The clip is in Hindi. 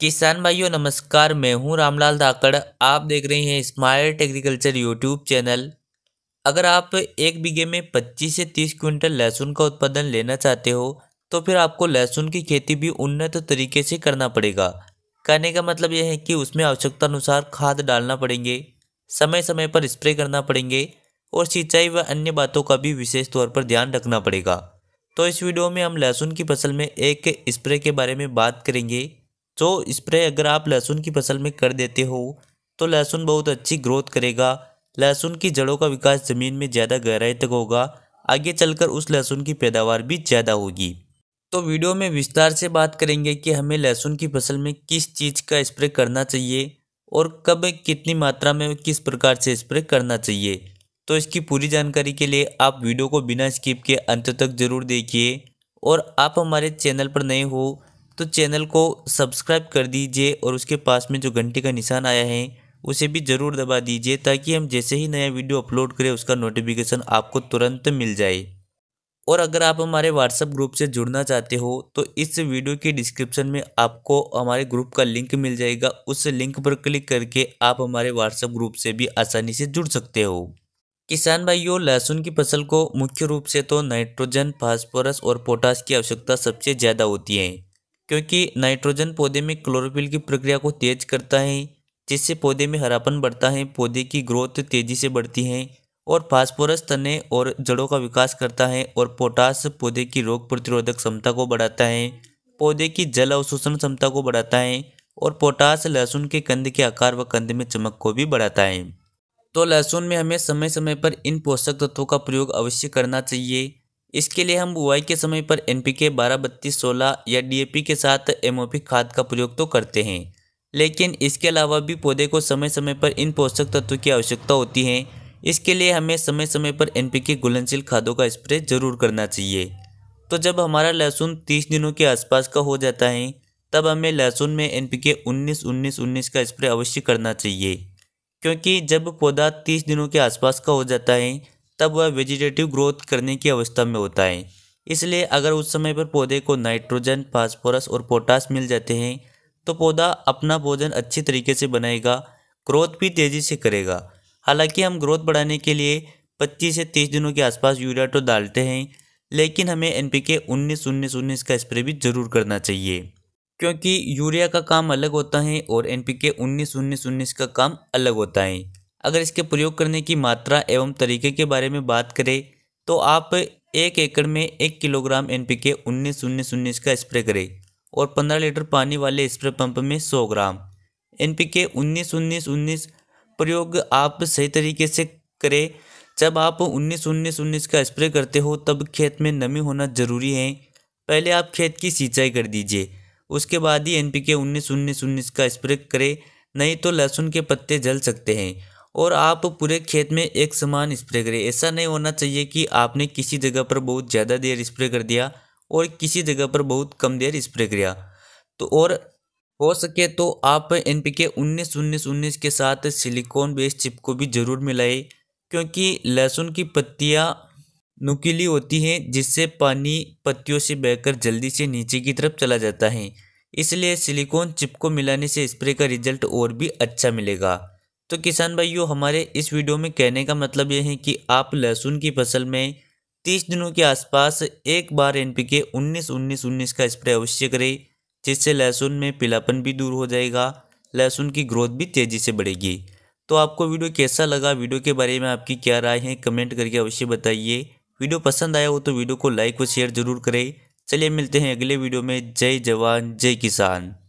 किसान भाइयों नमस्कार मैं हूं रामलाल धाकड़ आप देख रहे हैं स्मार्ट एग्रीकल्चर यूट्यूब चैनल अगर आप एक बीघे में 25 से 30 क्विंटल लहसुन का उत्पादन लेना चाहते हो तो फिर आपको लहसुन की खेती भी उन्नत तरीके से करना पड़ेगा कहने का मतलब यह है कि उसमें आवश्यकता अनुसार खाद डालना पड़ेंगे समय समय पर स्प्रे करना पड़ेंगे और सिंचाई व अन्य बातों का भी विशेष तौर पर ध्यान रखना पड़ेगा तो इस वीडियो में हम लहसुन की फसल में एक स्प्रे के बारे में बात करेंगे तो स्प्रे अगर आप लहसुन की फसल में कर देते हो तो लहसुन बहुत अच्छी ग्रोथ करेगा लहसुन की जड़ों का विकास ज़मीन में ज़्यादा गहराई तक होगा आगे चलकर उस लहसुन की पैदावार भी ज़्यादा होगी तो वीडियो में विस्तार से बात करेंगे कि हमें लहसुन की फसल में किस चीज़ का स्प्रे करना चाहिए और कब कितनी मात्रा में किस प्रकार से स्प्रे करना चाहिए तो इसकी पूरी जानकारी के लिए आप वीडियो को बिना स्किप के अंत तक ज़रूर देखिए और आप हमारे चैनल पर नए हो तो चैनल को सब्सक्राइब कर दीजिए और उसके पास में जो घंटे का निशान आया है उसे भी ज़रूर दबा दीजिए ताकि हम जैसे ही नया वीडियो अपलोड करें उसका नोटिफिकेशन आपको तुरंत मिल जाए और अगर आप हमारे व्हाट्सएप ग्रुप से जुड़ना चाहते हो तो इस वीडियो के डिस्क्रिप्शन में आपको हमारे ग्रुप का लिंक मिल जाएगा उस लिंक पर क्लिक करके आप हमारे व्हाट्सएप ग्रुप से भी आसानी से जुड़ सकते हो किसान भाइयों लहसुन की फसल को मुख्य रूप से तो नाइट्रोजन फास्फोरस और पोटास की आवश्यकता सबसे ज़्यादा होती है क्योंकि नाइट्रोजन पौधे में क्लोरोफिल की प्रक्रिया को तेज करता है जिससे पौधे में हरापन बढ़ता है पौधे की ग्रोथ तेज़ी से बढ़ती है और फास्फोरस तने और जड़ों का विकास करता है और पोटास पौधे की रोग प्रतिरोधक क्षमता को बढ़ाता है पौधे की जल अवशोषण क्षमता को बढ़ाता है और पोटास लहसुन के कंद के आकार व कंद में चमक को भी बढ़ाता है तो लहसुन में हमें समय समय पर इन पोषक तत्वों का प्रयोग अवश्य करना चाहिए इसके लिए हम बुआई के समय पर एन पी के बारह बत्तीस सोलह या डी के साथ एम खाद का प्रयोग तो करते हैं लेकिन इसके अलावा भी पौधे को समय समय पर इन पोषक तत्वों की आवश्यकता होती है इसके लिए हमें समय समय पर एन पी के घुलनशील खादों का स्प्रे जरूर करना चाहिए तो जब हमारा लहसुन तीस दिनों के आसपास का हो जाता है तब हमें लहसुन में एन पी के उन्नीस उन्नीस उन्नीस का स्प्रे अवश्य करना चाहिए क्योंकि जब पौधा तीस दिनों के आसपास का हो जाता है तब वह वेजिटेटिव ग्रोथ करने की अवस्था में होता है इसलिए अगर उस समय पर पौधे को नाइट्रोजन फास्फोरस और पोटास मिल जाते हैं तो पौधा अपना भोजन अच्छे तरीके से बनाएगा ग्रोथ भी तेज़ी से करेगा हालांकि हम ग्रोथ बढ़ाने के लिए 25 से 30 दिनों के आसपास यूरिया तो डालते हैं लेकिन हमें एन पी के उन्नीस उन्नीस उन्नीस का स्प्रे भी ज़रूर करना चाहिए क्योंकि यूरिया का काम अलग होता है और एन पी के उन्नीस उन्नीस उन्नीस का काम अलग होता है अगर इसके प्रयोग करने की मात्रा एवं तरीके के बारे में बात करें तो आप एक एकड़ में एक किलोग्राम एन पी के उन्नीस शून्य शून्य का स्प्रे करें और पंद्रह लीटर पानी वाले स्प्रे पंप में सौ ग्राम एन पी के उन्नीस उन्नीस उन्नीस प्रयोग आप सही तरीके से करें जब आप उन्नीस उन्नीस उन्नीस का स्प्रे करते हो तब खेत में नमी होना ज़रूरी है पहले आप खेत की सिंचाई कर दीजिए उसके बाद ही एन पी के उन्नीस उन्नीस उन्नीस का स्प्रे करें नहीं तो लहसुन के पत्ते जल सकते हैं और आप पूरे खेत में एक समान स्प्रे करें ऐसा नहीं होना चाहिए कि आपने किसी जगह पर बहुत ज़्यादा देर स्प्रे कर दिया और किसी जगह पर बहुत कम देर स्प्रे किया तो और हो सके तो आप एन पी के उन्नीस उन्नीस उन्नीस के साथ सिलिकॉन बेस्ड चिप को भी ज़रूर मिलाएं क्योंकि लहसुन की पत्तियाँ नुकीली होती हैं जिससे पानी पत्तियों से बहकर जल्दी से नीचे की तरफ चला जाता है इसलिए सिलिकॉन चिप को मिलाने से स्प्रे का रिजल्ट और भी अच्छा मिलेगा तो किसान भाइयों हमारे इस वीडियो में कहने का मतलब यह है कि आप लहसुन की फसल में 30 दिनों के आसपास एक बार एन पी के उन्नीस उन्नीस उन्नीस का स्प्रे अवश्य करें जिससे लहसुन में पीलापन भी दूर हो जाएगा लहसुन की ग्रोथ भी तेज़ी से बढ़ेगी तो आपको वीडियो कैसा लगा वीडियो के बारे में आपकी क्या राय है कमेंट करके अवश्य बताइए वीडियो पसंद आया हो तो वीडियो को लाइक व शेयर जरूर करें चलिए मिलते हैं अगले वीडियो में जय जवान जय किसान